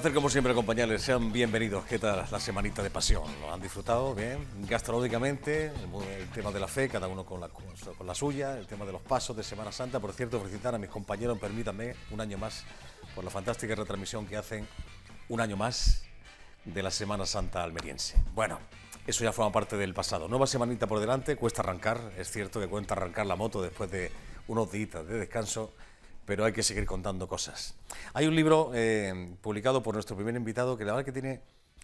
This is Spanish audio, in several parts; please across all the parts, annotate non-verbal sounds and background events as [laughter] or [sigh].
placer como siempre compañeros. Sean bienvenidos. ¿Qué tal la semanita de pasión? ¿Lo han disfrutado bien? Gastronómicamente, el tema de la fe, cada uno con la, con la suya, el tema de los pasos de Semana Santa. Por cierto, felicitar a mis compañeros, permítanme, un año más por la fantástica retransmisión que hacen un año más de la Semana Santa almeriense. Bueno, eso ya forma parte del pasado. Nueva semanita por delante, cuesta arrancar, es cierto que cuesta arrancar la moto después de unos días de descanso pero hay que seguir contando cosas. Hay un libro eh, publicado por nuestro primer invitado que la verdad que tiene,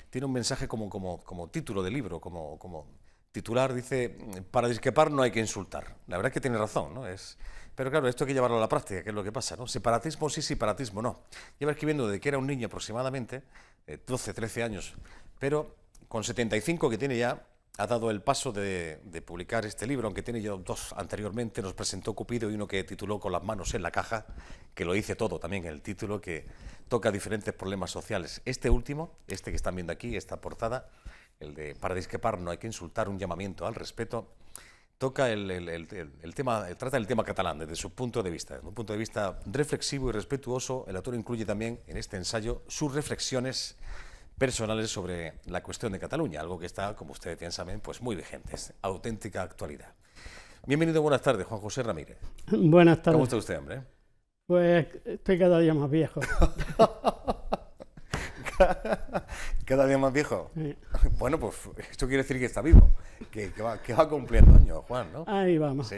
tiene un mensaje como, como, como título de libro, como, como titular, dice, para disquepar no hay que insultar. La verdad que tiene razón, ¿no? Es, pero claro, esto hay que llevarlo a la práctica, que es lo que pasa, ¿no? Separatismo sí, separatismo no. Lleva escribiendo desde que era un niño aproximadamente, 12, eh, 13 años, pero con 75 que tiene ya, ha dado el paso de, publicar este libro, aunque tiene ya dos anteriormente, nos presentó Cupido y uno que tituló Con las manos en la caja, que lo dice todo también en el título, que toca diferentes problemas sociales. Este último, este que están viendo aquí, esta portada, el de Para disquepar no hay que insultar, un llamamiento al respeto, toca el, tema, trata el tema catalán desde su punto de vista, desde un punto de vista reflexivo y respetuoso. El autor incluye también en este ensayo sus reflexiones personales sobre la cuestión de Cataluña, algo que está, como ustedes bien saben, pues muy vigente, auténtica actualidad. Bienvenido, buenas tardes, Juan José Ramírez. Buenas tardes. ¿Cómo está usted, hombre? Pues estoy cada día más viejo. [laughs] [laughs] Cada día más viejo. Bueno, pues esto quiere decir que está vivo, que, va, cumpliendo años, Juan, ¿no? Ahí vamos.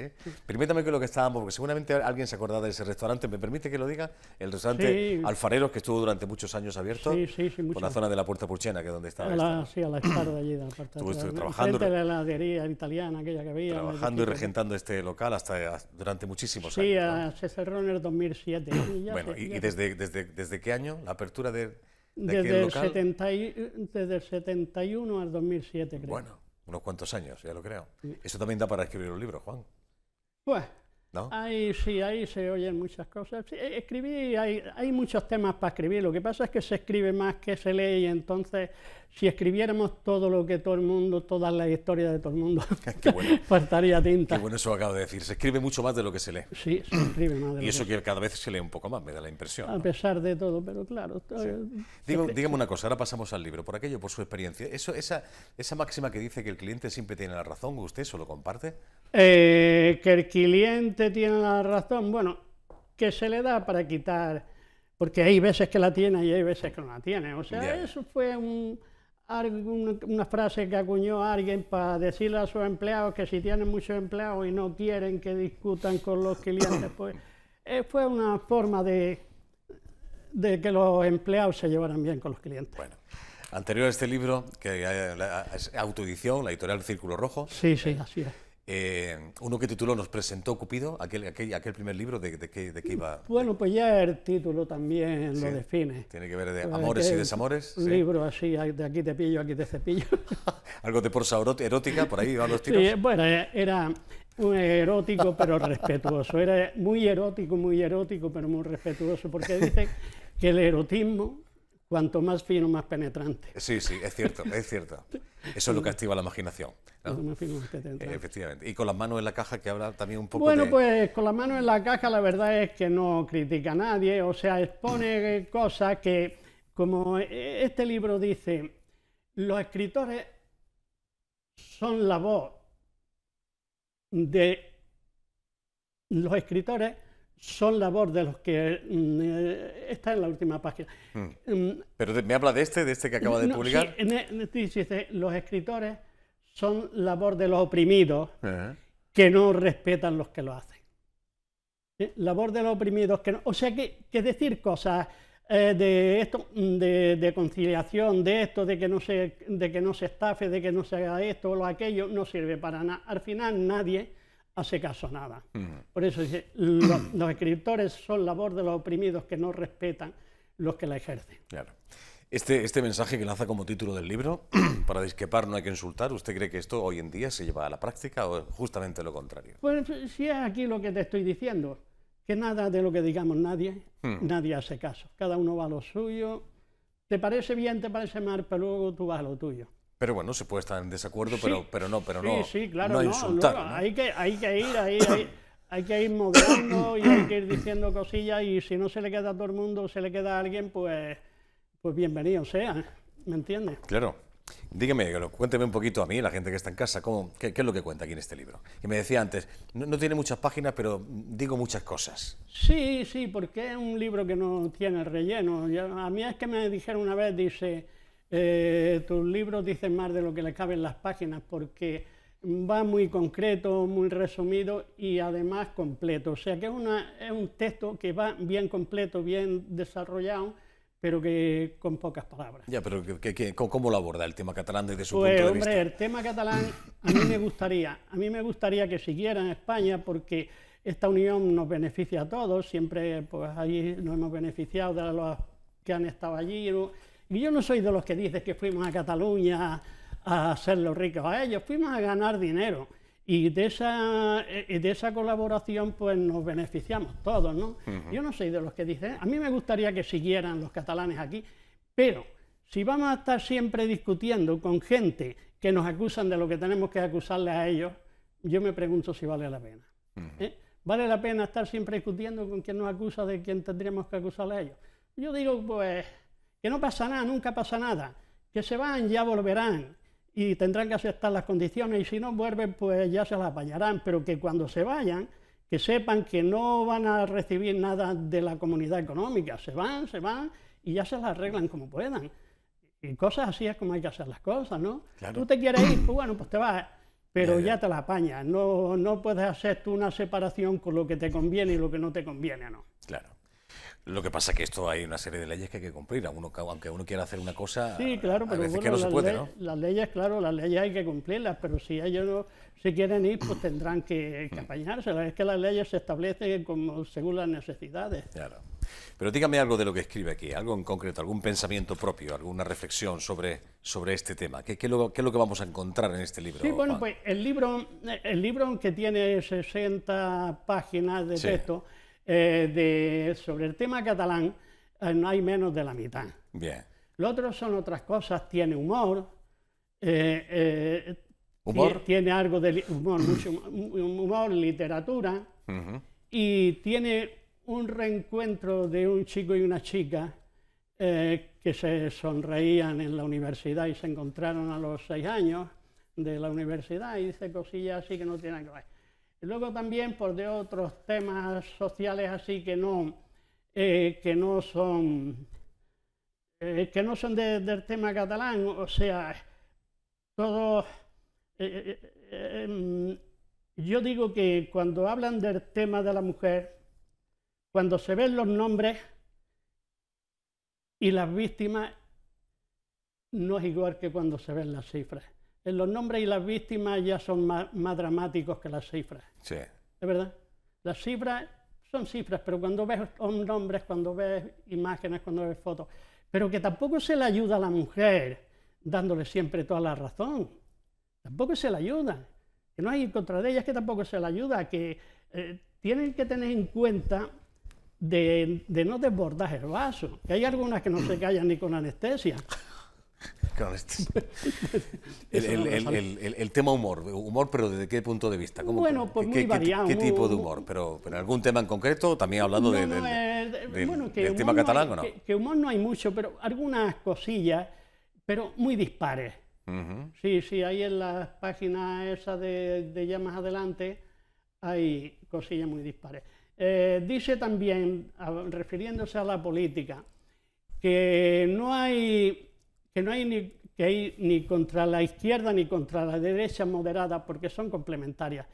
Permítame que lo que estábamos, porque seguramente alguien se acordaba de ese restaurante, ¿me permite que lo diga? El restaurante Alfareros, que estuvo durante muchos años abierto Sí, sí, por la zona de la Puerta Purchena, que es donde estaba. Sí, a la espalda allí, de la parte de trabajando. de la heladería italiana, aquella que había. Trabajando y regentando este local hasta durante muchísimos años. Sí, ah, se cerró en el 2007. bueno, y, desde qué año la apertura de desde, el 70 desde el 71 al 2007, creo. Bueno, unos cuantos años, ya lo creo. Eso también da para escribir un libro, Juan. Pues, ¿No? Ahí sí, ahí se oyen muchas cosas. Eh, escribí, hay, hay, muchos temas para escribir. Lo que pasa es que se escribe más que se lee y entonces si escribiéramos todo lo que todo el mundo, todas las historias de todo el mundo, [laughs] [laughs] faltaría tinta. Qué bueno eso acabo de decir. Se escribe mucho más de lo que se lee. Sí, se escribe más de lo Y eso que, cada vez se lee un poco más, me da la impresión. A pesar de todo, pero claro. dígame una cosa, ahora pasamos al libro. Por aquello, por su experiencia, eso, esa, esa máxima que dice que el cliente siempre tiene la razón, ¿usted eso lo comparte? Eh, que el cliente tiene la razón, bueno, que se le da para quitar... Porque hay veces que la tiene y hay veces que no la tiene. O sea, eso fue un, una frase que acuñó alguien para decirle a sus empleados que si tienen muchos empleados y no quieren que discutan con los clientes, pues eh, fue una forma de, de que los empleados se llevaran bien con los clientes. Bueno. Anterior a este libro, que es autoedición, la editorial Círculo Rojo. Sí, sí, así es. Eh, uno que tituló Nos presentó Cupido, aquel, aquel, aquel primer libro, de, de, qué, iba? Bueno, pues ya el título también lo define. Tiene que ver de eh, amores y desamores. Un libro así, de aquí te pillo, aquí te cepillo. [laughs] Algo de prosa erótica, por ahí van los tiros. Sí, bueno, eh, era un erótico pero respetuoso. Era muy erótico, muy erótico, pero muy respetuoso, porque dice que el erotismo Cuanto más fino, más penetrante. Sí, sí, es cierto, es cierto. Eso es lo que activa la imaginación. Más fino, más penetrante. Eh, efectivamente. Y con las manos en la caja, que habla también un poco Bueno, pues con las manos en la caja la verdad es que no critica a nadie, o sea, expone [clears throat] cosas que, como e, este libro dice, los escritores son la voz de... Los escritores son labor de los que mm, Esta eh, está en la última página. Hmm. Mm, Pero me habla de este, de este que acaba de publicar. E, e, sí, los escritores son labor de los oprimidos que no respetan los que lo hacen. Labor de los oprimidos que no, O sea que, decir cosas eh, de esto, mm, de, conciliación, de esto, de que no se, de que no se estafe, de que no se haga esto o aquello, no sirve para nada. Al final nadie hace caso nada. Por eso dice, los, escritores son labor de los oprimidos que no respetan los que la ejercen. Claro. Este, este mensaje que lanza como título del libro, [clears throat] para disquepar no hay que insultar, ¿usted cree que esto hoy en día se lleva a la práctica o justamente lo contrario? Pues si es aquí lo que te estoy diciendo, que nada de lo que digamos nadie, hmm. nadie hace caso. Cada uno va a lo suyo, te parece bien, te parece mal, pero luego tú vas a lo tuyo. Pero bueno, se puede estar en desacuerdo, pero, pero no, pero no, sí, claro, hay, que, hay ir, hay, que ir moviendo y hay que ir diciendo cosillas y si no se le queda a todo el mundo, se le queda a alguien, pues, pues bienvenido sea, ¿eh? ¿me entiendes? Claro. Dígame, cuénteme un poquito a mí, la gente que está en casa, ¿cómo, qué, es lo que cuenta aquí en este libro? Que me decía antes, no, tiene muchas páginas, pero digo muchas cosas. Sí, sí, porque es un libro que no tiene relleno. a mí es que me dijeron una vez, dice eh, tus libros dicen más de lo que le caben las páginas porque va muy concreto, muy resumido y además completo. O sea que es, una, es un texto que va bien completo, bien desarrollado pero que con pocas palabras. Ya, pero ¿cómo lo aborda el tema catalán desde su pues, punto de hombre, vista? el tema catalán a mí me gustaría, a mí me gustaría que siguiera en España porque esta unión nos beneficia a todos, siempre pues allí nos hemos beneficiado de los que han estado allí, yo no soy de los que dices que fuimos a Cataluña a los ricos a ellos, fuimos a ganar dinero. Y de esa, de esa colaboración pues nos beneficiamos todos, ¿no? Yo no soy de los que dicen, a mí me gustaría que siguieran los catalanes aquí, pero si vamos a estar siempre discutiendo con gente que nos acusan de lo que tenemos que acusarle a ellos, yo me pregunto si vale la pena. ¿eh? ¿Vale la pena estar siempre discutiendo con quien nos acusa de quien tendríamos que acusarle a ellos? Yo digo, pues que no pasa nada, nunca pasa nada, que se van, ya volverán y tendrán que aceptar las condiciones y si no vuelven, pues ya se las apañarán, pero que cuando se vayan, que sepan que no van a recibir nada de la comunidad económica, se van, se van y ya se las arreglan como puedan. Y cosas así es como hay que hacer las cosas, ¿no? Claro. Tú te quieres ir, pues bueno, pues te vas, pero ya, te la apañas. No, no puedes hacer tú una separación con lo que te conviene y lo que no te conviene, ¿no? Claro. Lo que pasa es que esto hay una serie de leyes que hay que cumplir. aunque uno quiera hacer una cosa, sí, claro, pero no Las leyes, claro, las leyes hay que cumplirlas, pero si ellos no, si quieren ir, pues tendrán que, que mm. apañárselas. Es que las leyes se establecen como, según las necesidades. Claro. Pero dígame algo de lo que escribe aquí, algo en concreto, algún pensamiento propio, alguna reflexión sobre, sobre este tema. ¿Qué, qué, qué es lo que vamos a encontrar en este libro? Sí, bueno, pues el libro, el libro que tiene 60 páginas de texto eh, de, sobre el tema catalán eh, no hay menos de la mitad. Bien. Lo otro son otras cosas, tiene humor. Eh, ¿Humor? Tiene algo de humor, [clears throat] mucho humor, literatura. Y tiene un reencuentro de un chico y una chica que se sonreían en la universidad y se encontraron a los seis años de la universidad y dice cosillas así que no tienen que ver. Luego también por de otros temas sociales así que no, eh, que no son, eh, que no son del tema catalán, o sea, todos... Eh, em, yo digo que cuando hablan del tema de la mujer, cuando se ven los nombres y las víctimas, no es igual que cuando se ven las cifras los nombres y las víctimas ya son más, dramáticos que las cifras. Sí. Es verdad. Las cifras son cifras, pero cuando ves nombres, cuando ves imágenes, cuando ves fotos, pero que tampoco se le ayuda a la mujer dándole siempre toda la razón. Tampoco se le ayuda. Que no hay contra de ellas que tampoco se le ayuda, que eh, tienen que tener en cuenta de no desbordar el vaso. Que hay algunas que no se callan ni con anestesia. [laughs] [laughs] el, tema humor, humor, pero ¿desde qué punto de vista? bueno, pues ¿qué, muy Qué, tipo de humor? ¿Pero, algún tema en concreto? También hablando del, eh, tema catalán, que, humor no hay mucho, pero algunas cosillas, pero muy dispares. Sí, sí, ahí en las páginas esas de, ya más adelante hay cosillas muy dispares. Eh, dice también, refiriéndose a la política, que no hay que no hay ni que ni contra la izquierda ni contra la derecha moderada porque son complementarias.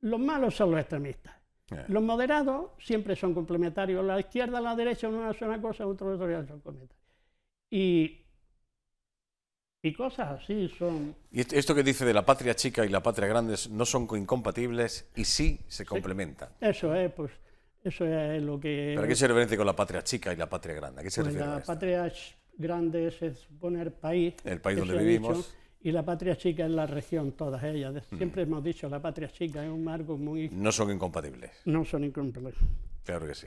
Los malos son los extremistas. Eh. Los moderados siempre son complementarios. La izquierda, la derecha, una son una cosa, otro otro son complementarios. Y, y cosas así son. Y esto que dice de la patria chica y la patria grande no son incompatibles y sí se complementan. eso es, pues, eso es lo que. ¿Pero qué se refiere con la patria chica y la patria grande? ¿A qué se pues refiere? La patria grandes es poner país. El país donde vivimos. y la patria chica es la región, todas ellas. Mm. Siempre hemos dicho, la patria chica es un marco muy... No son incompatibles. No son incompatibles. Claro que sí.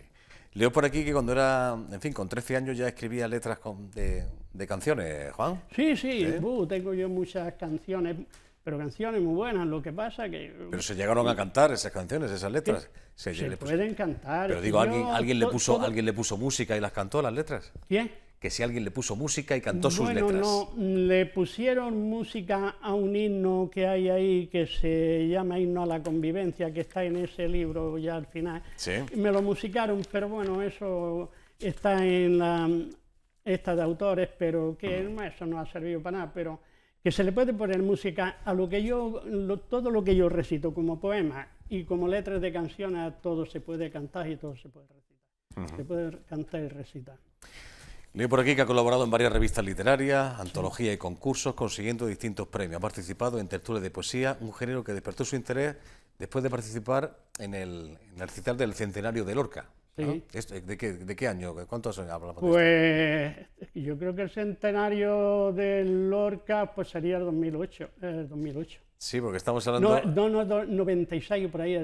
Leo por aquí que cuando era, en fin, con 13 años ya escribía letras con, de, de, canciones, Juan. Sí, sí, tengo yo muchas canciones, pero canciones muy buenas, lo que pasa que... Pero se llegaron a cantar esas canciones, esas letras. Se, pueden cantar. Pero digo, ¿alguien, le puso, ¿alguien le puso música y las cantó las letras? ¿Quién? que si alguien le puso música y cantó sus letras. No, le pusieron música a un himno que hay ahí que se llama Himno a la Convivencia, que está en ese libro ya al final. ¿Sí? Me lo musicaron, pero bueno, eso está en la esta de autores, pero que mm. eso no ha servido para nada, pero que se le puede poner música a lo que yo, todo lo que yo recito como poema y como letras de canciones, todo se puede cantar y todo se puede recitar. Se puede cantar y recitar. Leo por aquí que ha colaborado en varias revistas literarias, antologías y concursos, consiguiendo distintos premios. Ha participado en tertulias de poesía, un género que despertó su interés después de participar en el, en recital del centenario de Lorca. Este, ¿De, qué, año? ¿Cuántos años hablamos Pues yo creo que el centenario de Lorca pues sería el 2008. El 2008. Sí, porque estamos hablando... No, no, no 96 por ahí.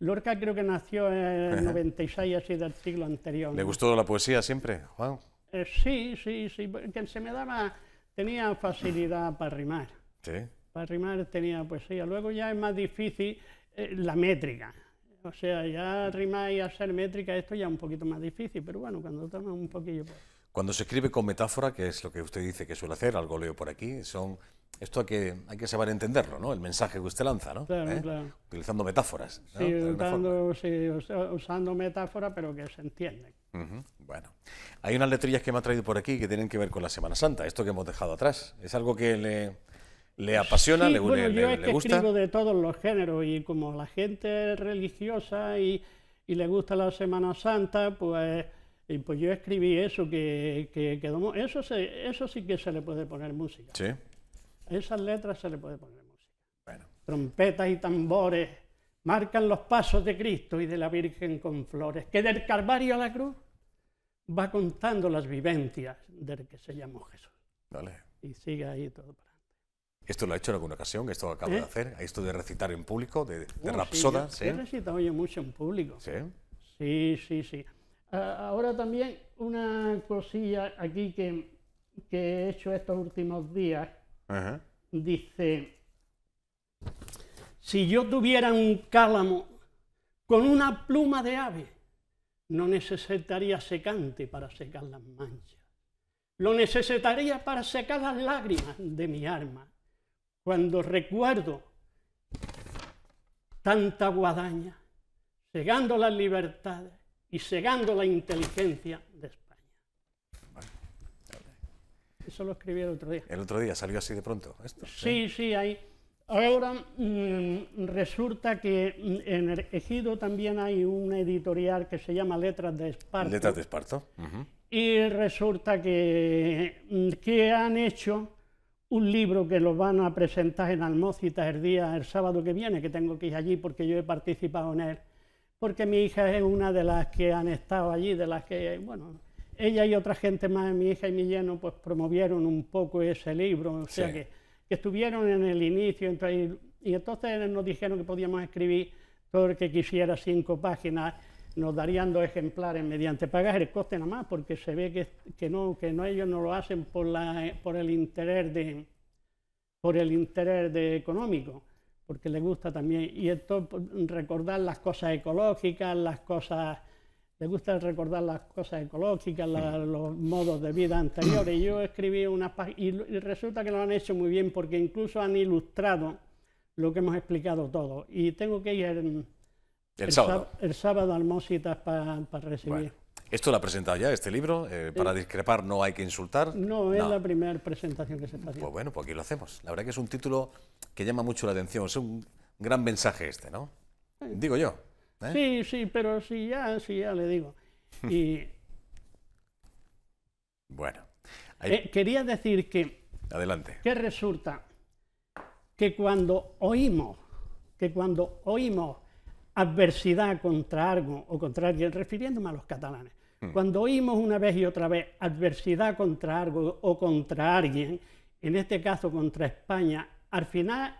Lorca creo que nació en 96, [laughs] así del siglo anterior. ¿Le gustó la poesía siempre, Juan? Eh, sí, sí, sí. Que se me daba... Tenía facilidad para rimar. Sí. Para rimar tenía poesía. Luego ya es más difícil eh, la métrica. O sea, ya rimar y hacer métrica, esto ya es un poquito más difícil, pero bueno, cuando toma un poquillo... Pues. Cuando se escribe con metáfora, que es lo que usted dice que suele hacer, algo leo por aquí, son esto hay que, hay que saber entenderlo, ¿no? El mensaje que usted lanza, ¿no? ¿Eh? Utilizando metáforas. Sí, usando, metáforas, pero que se entienden. Bueno, hay unas letrillas que me ha traído por aquí que tienen que ver con la Semana Santa, esto que hemos dejado atrás. Es algo que le, le apasiona, sí, le, bueno, yo es que Escribo de todos los géneros y como la gente es religiosa y, y le gusta la Semana Santa, pues pues yo escribí eso que, que, eso, eso sí que se le puede poner música. Sí, esas letras se le puede poner música. Bueno. Trompetas y tambores marcan los pasos de Cristo y de la Virgen con flores, que del Calvario a la cruz va contando las vivencias del que se llamó Jesús. Vale. Y sigue ahí todo para adelante. ¿Esto lo ha hecho en alguna ocasión? ¿Esto lo acabo de ¿Eh? hacer? ¿Esto de recitar en público, de, de rapsoda? Sí, ¿sí? he recitado yo mucho en público. Sí, sí, sí. Ah, ahora también una cosilla aquí que, que he hecho estos últimos días, Dice, si yo tuviera un cálamo con una pluma de ave, no necesitaría secante para secar las manchas. Lo necesitaría para secar las lágrimas de mi arma. Cuando recuerdo tanta guadaña, cegando la libertad y cegando la inteligencia, Eso escribí el otro día. El otro día salió así de pronto. Esto, sí, sí, ahí. hay. Ahora mm, resulta que mm, en el Ejido también hay una editorial que se llama Letras de Esparto. Letras de Esparto. Y resulta que, mm, que han hecho un libro que los van a presentar en Almócitas el día, el sábado que viene, que tengo que ir allí porque yo he participado en él, porque mi hija es una de las que han estado allí, de las que, bueno, ella y otra gente más, mi hija y mi lleno, pues promovieron un poco ese libro, o sea que, estuvieron en el inicio, entonces, y, entonces nos dijeron que podíamos escribir todo el que quisiera cinco páginas, nos darían dos ejemplares mediante pagar el coste nada más, porque se ve que, no, que no, ellos no lo hacen por, la, por el interés, de, por el interés de económico porque les gusta también. Y esto, pues, recordar las cosas ecológicas, las cosas le gusta recordar las cosas ecológicas, los modos de vida anteriores. Y yo escribí unas páginas y, resulta que lo han hecho muy bien porque incluso han ilustrado lo que hemos explicado todo. Y tengo que ir el, sábado. el al para recibir. ¿Esto lo ha presentado ya, este libro? Eh, para discrepar no hay que insultar. No, es la primera presentación que se está haciendo. Pues bueno, pues aquí lo hacemos. La verdad que es un título que llama mucho la atención, es un gran mensaje este, ¿no? Digo yo. ¿Eh? Sí, sí, pero sí, ya, sí, ya le digo. [laughs] Y... bueno. Eh, quería decir que... Adelante. Que resulta que cuando oímos, que cuando oímos adversidad contra algo o contra alguien, refiriéndome a los catalanes, hmm. cuando oímos una vez y otra vez adversidad contra algo o contra alguien, en este caso contra España, al final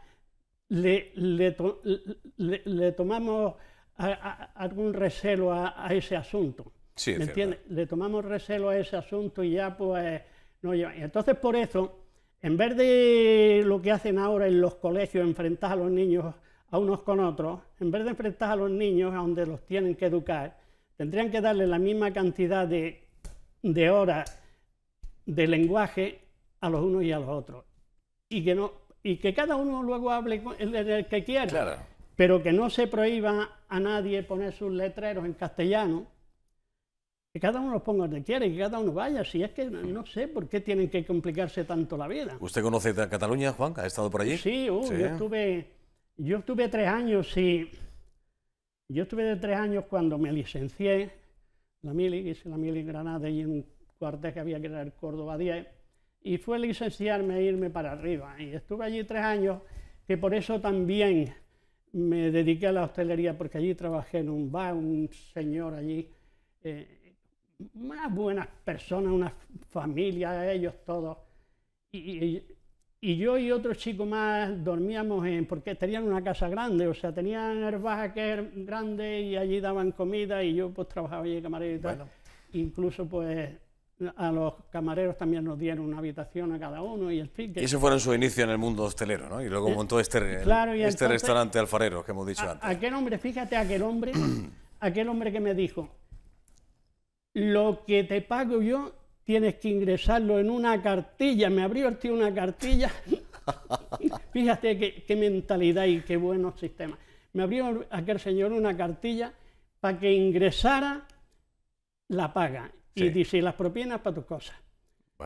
le, le tomamos algún recelo a, ese asunto. ¿Me entiendes? Le tomamos recelo a ese asunto y ya pues no Entonces por eso, en vez de lo que hacen ahora en los colegios, enfrentar a los niños a unos con otros, en vez de enfrentar a los niños a donde los tienen que educar, tendrían que darle la misma cantidad de, de horas de lenguaje a los unos y a los otros. Y que, no, y que cada uno luego hable con el, el que quiera. Claro pero que no se prohíba a nadie poner sus letreros en castellano, que cada uno los ponga donde quiere, que cada uno vaya, si es que no sé por qué tienen que complicarse tanto la vida. ¿Usted conoce Cataluña, Juan? ¿Ha estado por allí? Uh, sí, Yo, estuve, yo estuve tres años y... Yo estuve de tres años cuando me licencié, la mili, hice la mili Granada y en un cuartel que había que era Córdoba 10, y fue licenciarme e irme para arriba. Y estuve allí tres años, que por eso también me dediqué a la hostelería porque allí trabajé en un bar, un señor allí, más eh, buenas personas, una familia, ellos todos. Y, yo y otro chico más dormíamos en, porque tenían una casa grande, o sea, tenían el que grande y allí daban comida y yo pues trabajaba allí camarero y tal. Incluso pues a los camareros también nos dieron una habitación a cada uno y el fin. Y eso fueron su inicio en el mundo hostelero, ¿no? Y luego eh, montó este, este restaurante alfarero que hemos dicho antes. Aquel hombre, fíjate, aquel hombre, [clears throat] aquel hombre que me dijo, lo que te pago yo tienes que ingresarlo en una cartilla. Me abrió el tío una cartilla. [laughs] fíjate qué, qué mentalidad y qué buenos sistemas. Me abrió aquel señor una cartilla para que ingresara la paga y dice, las propinas para tus cosas.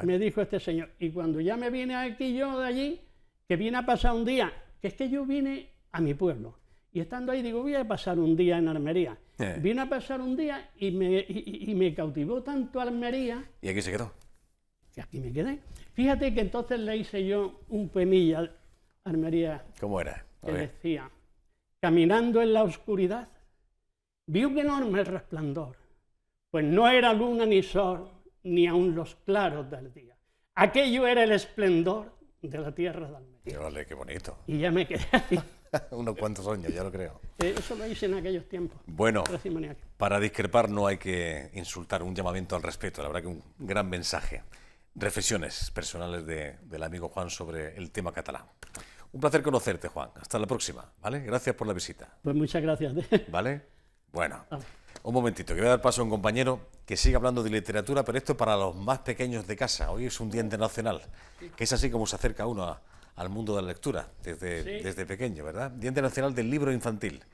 Me dijo este señor. Y cuando ya me vine aquí yo de allí, que viene a pasar un día, que es que yo vine a mi pueblo. Y estando ahí digo, voy a pasar un día en armería. viene Vine a pasar un día y me, me cautivó tanto armería. ¿Y aquí se quedó? Y aquí me quedé. Fíjate que entonces le hice yo un poemilla a Almería. ¿Cómo era? Que decía, caminando en la oscuridad, vi un enorme resplandor pues no era luna ni sol, ni aun los claros del día. Aquello era el esplendor de la tierra de Almería. Vale, qué bonito. Y ya me quedé ahí. [laughs] Unos cuantos años, ya lo creo. Eh, eso lo hice en aquellos tiempos. Bueno, para discrepar no hay que insultar, un llamamiento al respeto, la verdad que un gran mensaje. Reflexiones personales del amigo Juan sobre el tema catalán. Un placer conocerte, Juan. Hasta la próxima, ¿vale? Gracias por la visita. Pues muchas gracias. ¿eh? ¿Vale? Bueno. Un momentito, que voy a dar paso a un compañero que sigue hablando de literatura, pero esto es para los más pequeños de casa. Hoy es un Día Nacional, que es así como se acerca uno al mundo de la lectura desde, desde pequeño, ¿verdad? Día Nacional del Libro Infantil.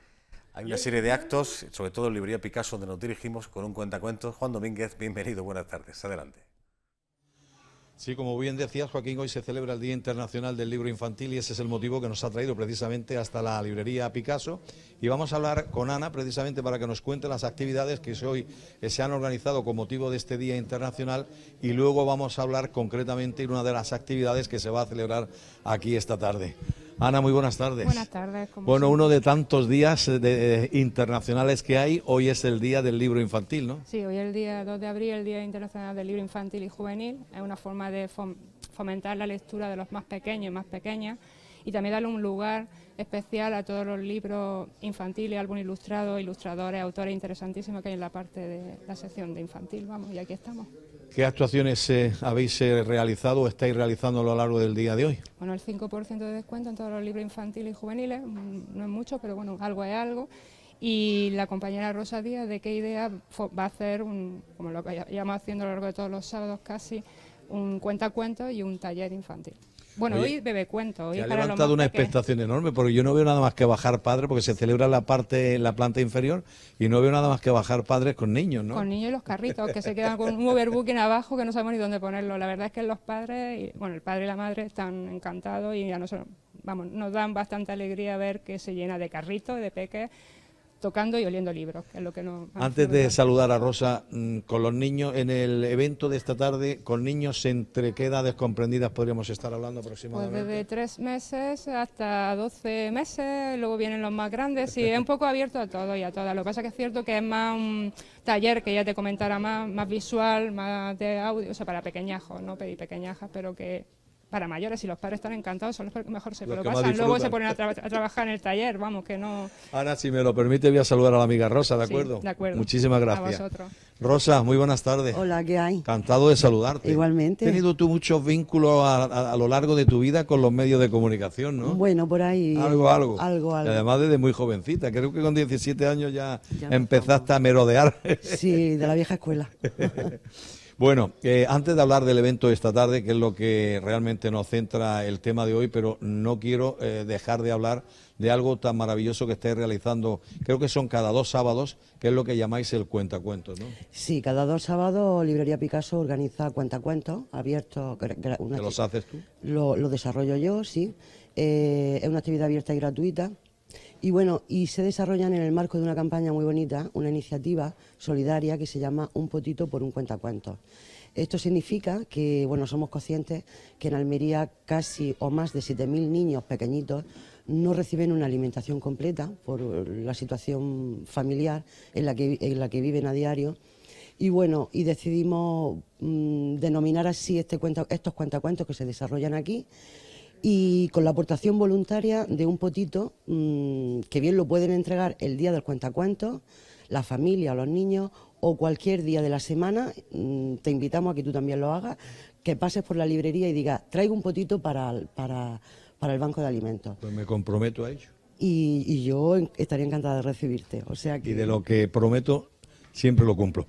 Hay una serie de actos, sobre todo en Librería Picasso, donde nos dirigimos con un cuentacuentos. Juan Domínguez, bienvenido, buenas tardes, adelante. Sí, como bien decías, Joaquín, hoy se celebra el Día Internacional del Libro Infantil y ese es el motivo que nos ha traído precisamente hasta la librería Picasso. Y vamos a hablar con Ana precisamente para que nos cuente las actividades que hoy eh, se han organizado con motivo de este Día Internacional y luego vamos a hablar concretamente de una de las actividades que se va a celebrar aquí esta tarde. Ana, muy buenas tardes. Buenas tardes. Bueno, uno de tantos días eh, eh, internacionales que hay, hoy es el Día del Libro Infantil, ¿no? Sí, hoy es el día 2 de abril, el Día Internacional del Libro Infantil y Juvenil. Es una forma de fomentar la lectura de los más pequeños y más pequeñas y también darle un lugar especial a todos los libros infantiles, álbum ilustrados, ilustradores, autores interesantísimos que hay en la parte de la sección de infantil, vamos, y aquí estamos. ¿Qué actuaciones eh, habéis eh, realizado o estáis realizando a lo largo del día de hoy? Bueno, el 5% de descuento en todos los libros infantiles y juveniles, mm, no es mucho, pero bueno, algo es algo. Y la compañera Rosa Díaz, ¿de qué idea va a hacer, como lo que llevamos haciendo a lo largo de todos los sábados casi, un cuenta cuentacuentos y un taller infantil? Bueno, hoy bebe cuento. Hoy ha levantado una expectación enorme, porque yo no veo nada más que bajar padres, porque se celebra la parte, la planta inferior, y no veo nada más que bajar padres con niños, ¿no? Con niños y los carritos, que se quedan con un overbooking abajo que no sabemos ni dónde ponerlo. La verdad es que los padres, y, bueno, el padre y la madre están encantados y a nosotros, vamos, nos dan bastante alegría ver que se llena de carritos, de peques tocando y oliendo libros, que es lo que no Antes de saludar a Rosa, mm, con los niños, en el evento de esta tarde, con niños entre qué edades comprendidas podríamos estar hablando aproximadamente. Pues desde tres meses hasta doce meses, luego vienen los más grandes, y es un poco abierto a todo y a todas. Lo que pasa que es cierto que es más un taller que ya te comentara más, más visual, más de audio, o sea, para pequeñajos, ¿no? pedí pequeñajas, pero que para mayores y los padres están encantados, son los que mejor se lo pasan. Luego se ponen a, trabajar en el taller, vamos, que no... Ana, si me lo permite, voy a saludar a la amiga Rosa, ¿de acuerdo? Muchísimas gracias. Rosa, muy buenas tardes. Hola, ¿qué hay? Encantado de saludarte. Igualmente. ¿Has tenido tú muchos vínculos a, lo largo de tu vida con los medios de comunicación, no? Bueno, por ahí... Algo, algo. Algo, algo. además desde muy jovencita, creo que con 17 años ya empezaste a merodear. Sí, de la vieja escuela. [laughs] Bueno, eh, antes de hablar del evento de esta tarde, que es lo que realmente nos centra el tema de hoy, pero no quiero eh, dejar de hablar de algo tan maravilloso que estáis realizando. Creo que son cada dos sábados, que es lo que llamáis el cuentacuentos, ¿no? Sí, cada dos sábados Librería Picasso organiza cuentacuentos abiertos. ¿Te los haces tú? Lo, desarrollo yo, sí. Eh, es una actividad abierta y gratuita y bueno, y se desarrollan en el marco de una campaña muy bonita, una iniciativa solidaria que se llama Un potito por un cuentacuentos. Esto significa que, bueno, somos conscientes que en Almería casi o más de 7.000 niños pequeñitos no reciben una alimentación completa por la situación familiar en la que, en la que viven a diario. Y bueno, y decidimos mm, denominar así este cuenta, estos cuentacuentos que se desarrollan aquí y con la aportación voluntaria de un potito mm, que bien lo pueden entregar el día del cuentacuentos, la familia, los niños o cualquier día de la semana. Mm, te invitamos a que tú también lo hagas, que pases por la librería y diga traigo un potito para, para, para el banco de alimentos. Pues me comprometo a ello. Y, yo estaría encantada de recibirte. O sea que... Y de lo que prometo, siempre lo cumplo.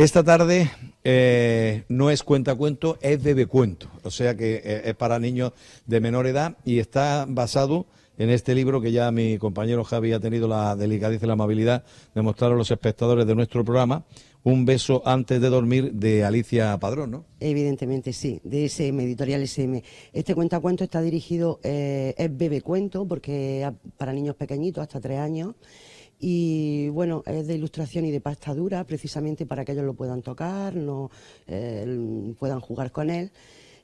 Esta tarde eh, no es cuenta-cuento, es bebecuento, o sea que eh, es para niños de menor edad y está basado en este libro que ya mi compañero Javi ha tenido la delicadeza y la amabilidad de mostrar a los espectadores de nuestro programa, Un beso antes de dormir de Alicia Padrón, ¿no? Evidentemente sí, de SM, editorial SM. Este cuenta-cuento está dirigido, eh, es cuento, porque para niños pequeñitos, hasta tres años y bueno, es de ilustración y de pasta dura, precisamente para que ellos lo puedan tocar, no eh, puedan jugar con él.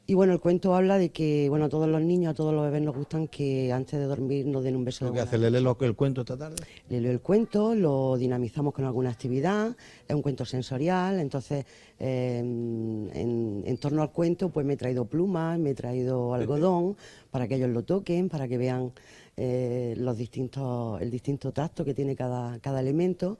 Y bueno, el cuento habla de que bueno, a todos los niños, a todos los bebés nos gustan que antes de dormir nos den un beso. ¿Qué hace? ¿Le lee el cuento esta tarde? Le leo el cuento, lo dinamizamos con alguna actividad, es un cuento sensorial, entonces em, en, torno al cuento pues me he traído plumas, me he traído [laughs] algodón para que ellos lo toquen, para que vean eh, los distintos, el distinto tacto que tiene cada, cada elemento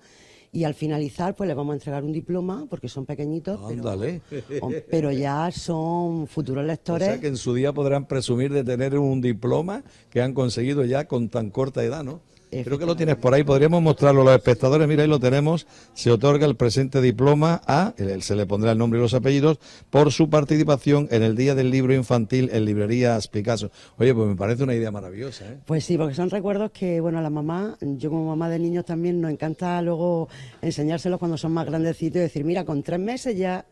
y al finalizar pues les vamos a entregar un diploma porque son pequeñitos Pero, pero, ya son futuros lectores o sea que en su día podrán presumir de tener un diploma que han conseguido ya con tan corta edad no Creo que lo tienes por ahí, podríamos mostrarlo a los espectadores. Mira, ahí lo tenemos. Se otorga el presente diploma a, se le pondrá el nombre y los apellidos, por su participación en el Día del Libro Infantil en Librerías Picasso. Oye, pues me parece una idea maravillosa. ¿eh? Pues sí, porque son recuerdos que, bueno, a la mamá, yo como mamá de niños también, nos encanta luego enseñárselos cuando son más grandecitos y decir, mira, con tres meses ya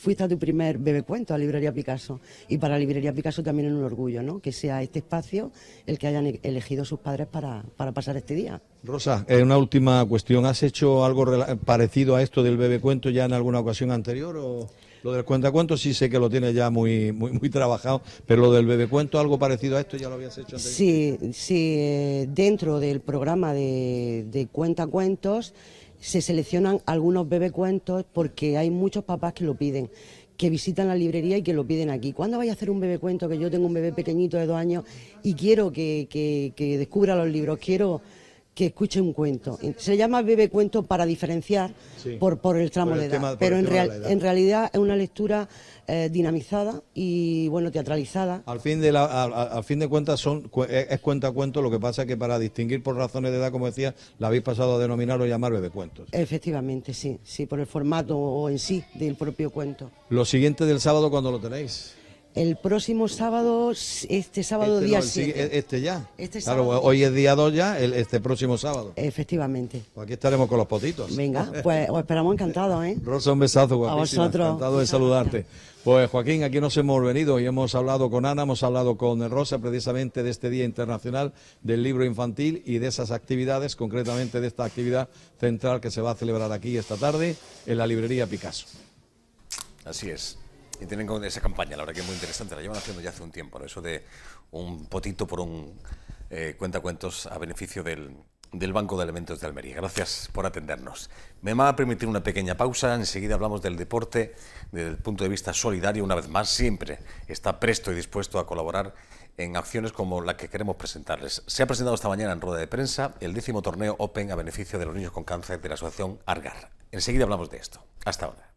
fuiste a tu primer bebé cuento a Librería Picasso y para Librería Picasso también es un orgullo, ¿no? Que sea este espacio el que hayan elegido sus padres para, pasar este día. Rosa, eh, una última cuestión. ¿Has hecho algo parecido a esto del bebé cuento ya en alguna ocasión anterior o...? Lo del cuentacuentos, sí sé que lo tienes ya muy, muy, trabajado, pero lo del bebecuento, algo parecido a esto, ya lo habías hecho antes. Sí, sí, eh, dentro del programa de, de cuentacuentos se seleccionan algunos cuentos porque hay muchos papás que lo piden que visitan la librería y que lo piden aquí. ¿Cuándo vais a hacer un bebé cuento? Que yo tengo un bebé pequeñito de dos años y quiero que, que, que descubra los libros, quiero que escuche un cuento. Se llama Bebe Cuento para diferenciar por, por el tramo de edad. pero en, en realidad es una lectura eh, dinamizada y bueno, teatralizada. Al fin de, al, fin de cuentas son, eh, es cuenta cuento, lo que pasa es que para distinguir por razones de edad, como decía, la habéis pasado a denominar o llamar Bebe Cuentos. Efectivamente, sí, sí, por el formato o en sí del propio cuento. Lo siguiente del sábado, cuando lo tenéis? El próximo sábado, este sábado este día sí, Este ya. Este pues, hoy es día 2 ya, este próximo sábado. Efectivamente. Pues aquí estaremos con los potitos. Venga, [laughs] pues os esperamos encantados, ¿eh? Rosa, un besazo, A vosotros. Encantado de saludarte. Pues Joaquín, aquí nos hemos venido y hemos hablado con Ana, hemos hablado con Rosa precisamente de este Día Internacional del Libro Infantil y de esas actividades, concretamente de esta actividad central que se va a celebrar aquí esta tarde en la librería Picasso. Así es. Y tienen con esa campaña, la verdad que es muy interesante, la llevan haciendo ya hace un tiempo, ¿no? eso de un potito por un eh, cuentacuentos a beneficio del, Banco de Elementos de Almería. Gracias por atendernos. Me va a permitir una pequeña pausa, enseguida hablamos del deporte desde el punto de vista solidario, una vez más, siempre está presto y dispuesto a colaborar en acciones como la que queremos presentarles. Se ha presentado esta mañana en rueda de prensa el décimo torneo Open a beneficio de los niños con cáncer de la Asociación Argar. Enseguida hablamos de esto. Hasta ahora.